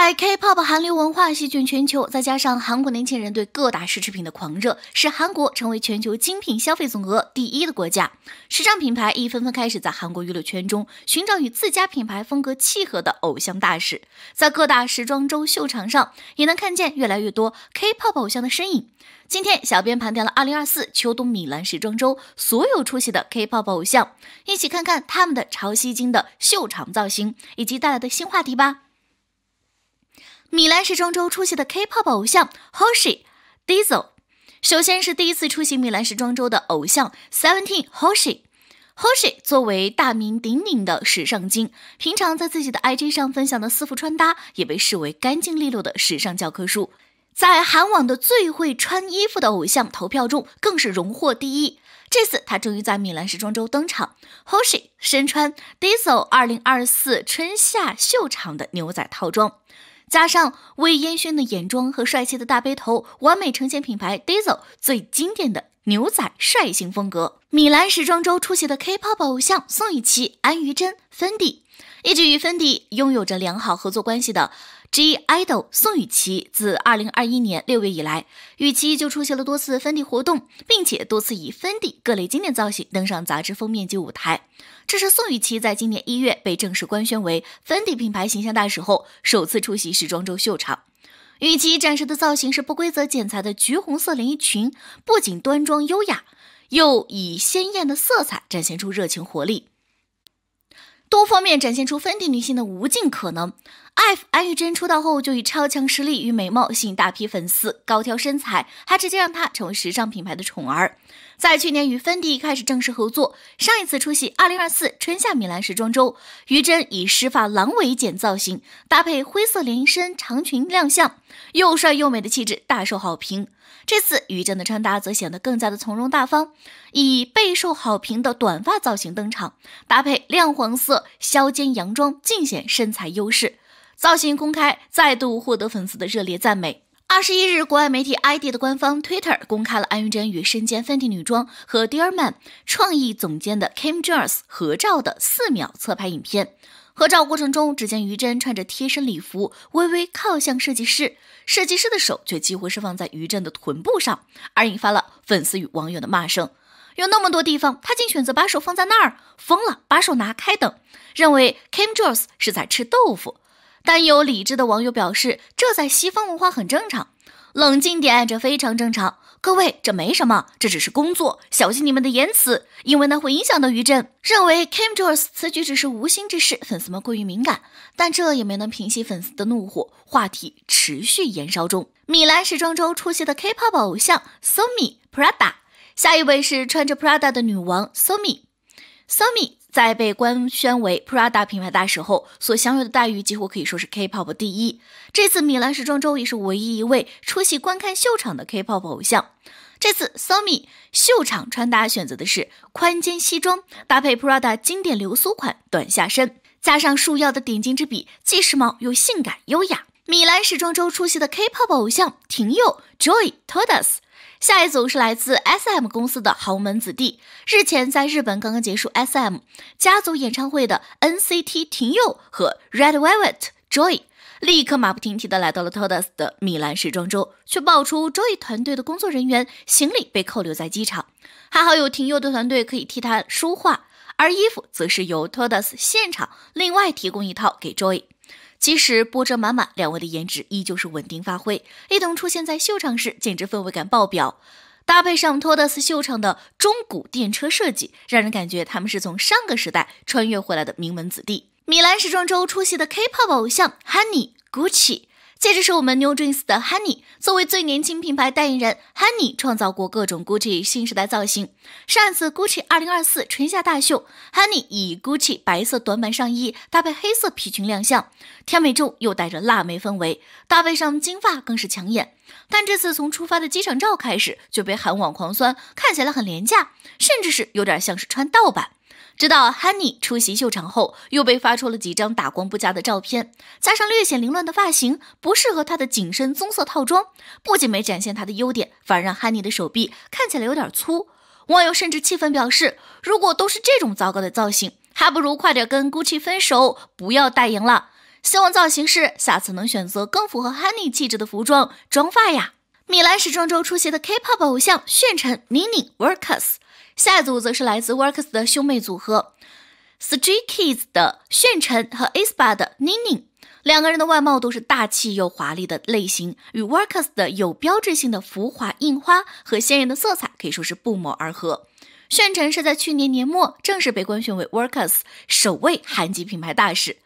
在 K-pop 韩流文化席卷全球，再加上韩国年轻人对各大奢侈品的狂热，使韩国成为全球精品消费总额第一的国家。时尚品牌亦纷纷开始在韩国娱乐圈中寻找与自家品牌风格契合的偶像大使，在各大时装周秀场上也能看见越来越多 K-pop 偶像的身影。今天，小编盘点了二零二四秋冬米兰时装周所有出席的 K-pop 偶像，一起看看他们的潮吸睛的秀场造型以及带来的新话题吧。米兰时装周出席的 K-pop 偶像 Hoshi Diesel，首先是第一次出席米兰时装周的偶像 Seventeen Hoshi。Hoshi 作为大名鼎鼎的时尚精，平常在自己的 IG 上分享的私服穿搭，也被视为干净利落的时尚教科书。在韩网的最会穿衣服的偶像投票中，更是荣获第一。这次他终于在米兰时装周登场，Hoshi 身穿 Diesel 二零二四春夏秀场的牛仔套装。加上微烟熏的眼妆和帅气的大背头，完美呈现品牌 Diesel 最经典的牛仔帅型风格。米兰时装周出席的 K-pop 偶像宋雨琦、安于贞、Fendi，一直与 Fendi 拥有着良好合作关系的。G IDOL 宋雨琦自二零二一年六月以来，雨琦就出席了多次 Fendi 活动，并且多次以 Fendi 各类经典造型登上杂志封面及舞台。这是宋雨琦在今年一月被正式官宣为 Fendi 品牌形象大使后，首次出席时装周秀场。雨琦展示的造型是不规则剪裁的橘红色连衣裙，不仅端庄优雅，又以鲜艳的色彩展现出热情活力。多方面展现出粉底女性的无尽可能。艾 f 安玉珍出道后就以超强实力与美貌吸引大批粉丝，高挑身材还直接让她成为时尚品牌的宠儿。在去年与芬迪开始正式合作，上一次出席二零二四春夏米兰时装周，于真以湿发狼尾剪造型，搭配灰色连衣身长裙亮相，又帅又美的气质大受好评。这次于真的穿搭则显得更加的从容大方，以备受好评的短发造型登场，搭配亮黄色削肩洋装，尽显身材优势，造型公开再度获得粉丝的热烈赞美。二十一日，国外媒体 ID 的官方 Twitter 公开了安于贞与身兼 Fendi 女装和 Diorman 创意总监的 Kim Jones 合照的四秒侧拍影片。合照过程中，只见于贞穿着贴身礼服，微微靠向设计师，设计师的手却几乎是放在于贞的臀部上，而引发了粉丝与网友的骂声。有那么多地方，他竟选择把手放在那儿，疯了！把手拿开等，认为 Kim Jones 是在吃豆腐。但有理智的网友表示，这在西方文化很正常。冷静点，这非常正常。各位，这没什么，这只是工作。小心你们的言辞，因为那会影响到余震。认为 Kim j o r s 此举只是无心之事，粉丝们过于敏感，但这也没能平息粉丝的怒火，话题持续燃烧中。米兰时装周出席的 K-pop 偶像 So Mi Prada，下一位是穿着 Prada 的女王 So Mi，So Mi。在被官宣为 Prada 品牌大使后，所享有的待遇几乎可以说是 K-pop 第一。这次米兰时装周也是唯一一位出席观看秀场的 K-pop 偶像。这次 Somi 秀场穿搭选择的是宽肩西装，搭配 Prada 经典流苏款短下身，加上束腰的点睛之笔，既时髦又性感优雅。米兰时装周出席的 K-pop 偶像廷佑、Joy Todas。下一组是来自 S M 公司的豪门子弟。日前在日本刚刚结束 S M 家族演唱会的 N C T 廷佑和 Red Velvet Joy，立刻马不停蹄地来到了 Tod's 的米兰时装周，却爆出 Joy 团队的工作人员行李被扣留在机场。还好有廷佑的团队可以替他说话，而衣服则是由 Tod's 现场另外提供一套给 Joy。即使波折满满，两位的颜值依旧是稳定发挥，一同出现在秀场时，简直氛围感爆表。搭配上托德斯秀场的中古电车设计，让人感觉他们是从上个时代穿越回来的名门子弟。米兰时装周出席的 K-pop 偶像 Honey Gucci。接着是我们 NewJeans 的 Honey，作为最年轻品牌代言人，Honey 创造过各种 Gucci 新时代造型。上一次 Gucci 二零二四春夏大秀，Honey 以 Gucci 白色短版上衣搭配黑色皮裙亮相，甜美中又带着辣妹氛围，搭配上金发更是抢眼。但这次从出发的机场照开始就被韩网狂酸，看起来很廉价，甚至是有点像是穿盗版。直到 Honey 出席秀场后，又被发出了几张打光不佳的照片，加上略显凌乱的发型，不适合她的紧身棕色套装，不仅没展现她的优点，反而让 Honey 的手臂看起来有点粗。网友甚至气愤表示：“如果都是这种糟糕的造型，还不如快点跟 GUCCI 分手，不要代言了。”希望造型师下次能选择更符合 Honey 气质的服装、妆发呀。米兰时装周出席的 K-pop 偶像炫晨 MINI Workers。下一组则是来自 w o r k s 的兄妹组合 s t r e e Kids 的炫辰和 Aspa 的 n i n g 两个人的外貌都是大气又华丽的类型，与 w o r k r s 的有标志性的浮华印花和鲜艳的色彩可以说是不谋而合。炫辰是在去年年末正式被官宣为 w o r k r s 首位韩籍品牌大使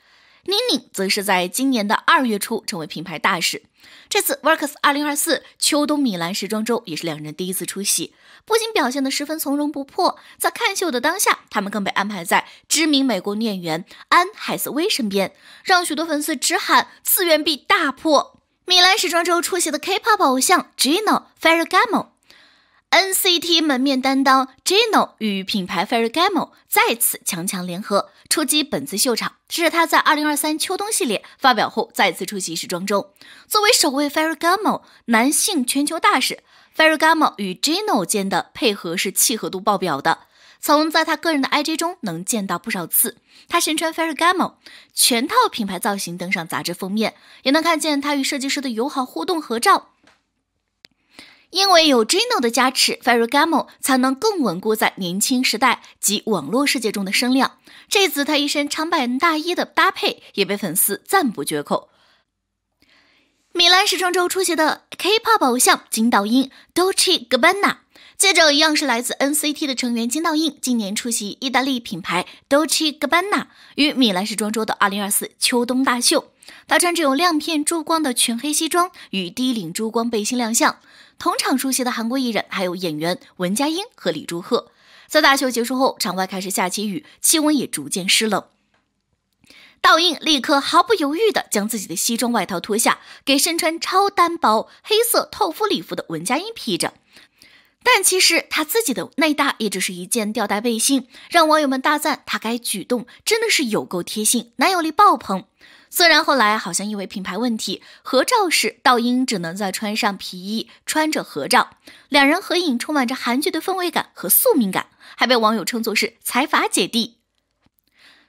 ，n i n g 则是在今年的二月初成为品牌大使。这次 w o r k s 二零二四秋冬米兰时装周也是两人第一次出席，不仅表现得十分从容不迫，在看秀的当下，他们更被安排在知名美国演员安海瑟薇身边，让许多粉丝直喊“次元壁大破”。米兰时装周出席的 K-pop 偶像 g i n o Ferragamo。NCT 门面担当 g i n o 与品牌 Ferragamo 再次强强联合，出击本次秀场。这是他在2023秋冬系列发表后再次出席时装周。作为首位 Ferragamo 男性全球大使，Ferragamo 与 g i n o 间的配合是契合度爆表的。从在他个人的 IG 中能见到不少次，他身穿 Ferragamo 全套品牌造型登上杂志封面，也能看见他与设计师的友好互动合照。因为有 g i n o 的加持，Ferragamo 才能更稳固在年轻时代及网络世界中的声量。这次他一身长版大衣的搭配也被粉丝赞不绝口。米兰时装周出席的 K-pop 偶像金道英 Dolce Gabbana，接着一样是来自 NCT 的成员金道英，今年出席意大利品牌 Dolce Gabbana 与米兰时装周的2024秋冬大秀。她穿着有亮片珠光的全黑西装与低领珠光背心亮相，同场出席的韩国艺人还有演员文佳英和李洙赫。在大秀结束后，场外开始下起雨，气温也逐渐湿冷。道映立刻毫不犹豫地将自己的西装外套脱下，给身穿超单薄黑色透肤礼服的文佳英披着，但其实他自己的内搭也只是一件吊带背心，让网友们大赞他该举动真的是有够贴心，男友力爆棚。虽然后来好像因为品牌问题，合照时道英只能再穿上皮衣，穿着合照，两人合影充满着韩剧的氛围感和宿命感，还被网友称作是财阀姐弟。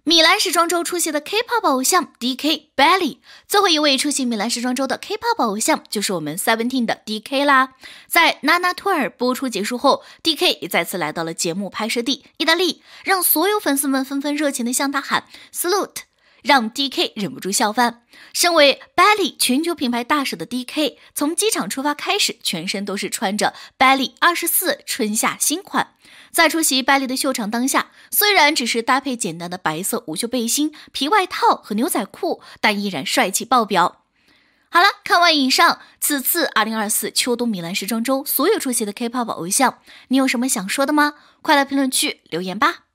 米兰时装周出席的 K-pop 偶像 D.K. Belly，最后一位出席米兰时装周的 K-pop 偶像就是我们 Seventeen 的 D.K. 啦。在《娜娜》tour 播出结束后，D.K. 也再次来到了节目拍摄地意大利，让所有粉丝们纷纷热情地向他喊 “salute”。让 D K 忍不住笑翻。身为 b a l l y 全球品牌大使的 D K，从机场出发开始，全身都是穿着 b a l l y 二十四24春夏新款。在出席 b a l l y 的秀场当下，虽然只是搭配简单的白色无袖背心、皮外套和牛仔裤，但依然帅气爆表。好了，看完以上此次2024秋冬米兰时装周所有出席的 K-pop 偶像，你有什么想说的吗？快来评论区留言吧。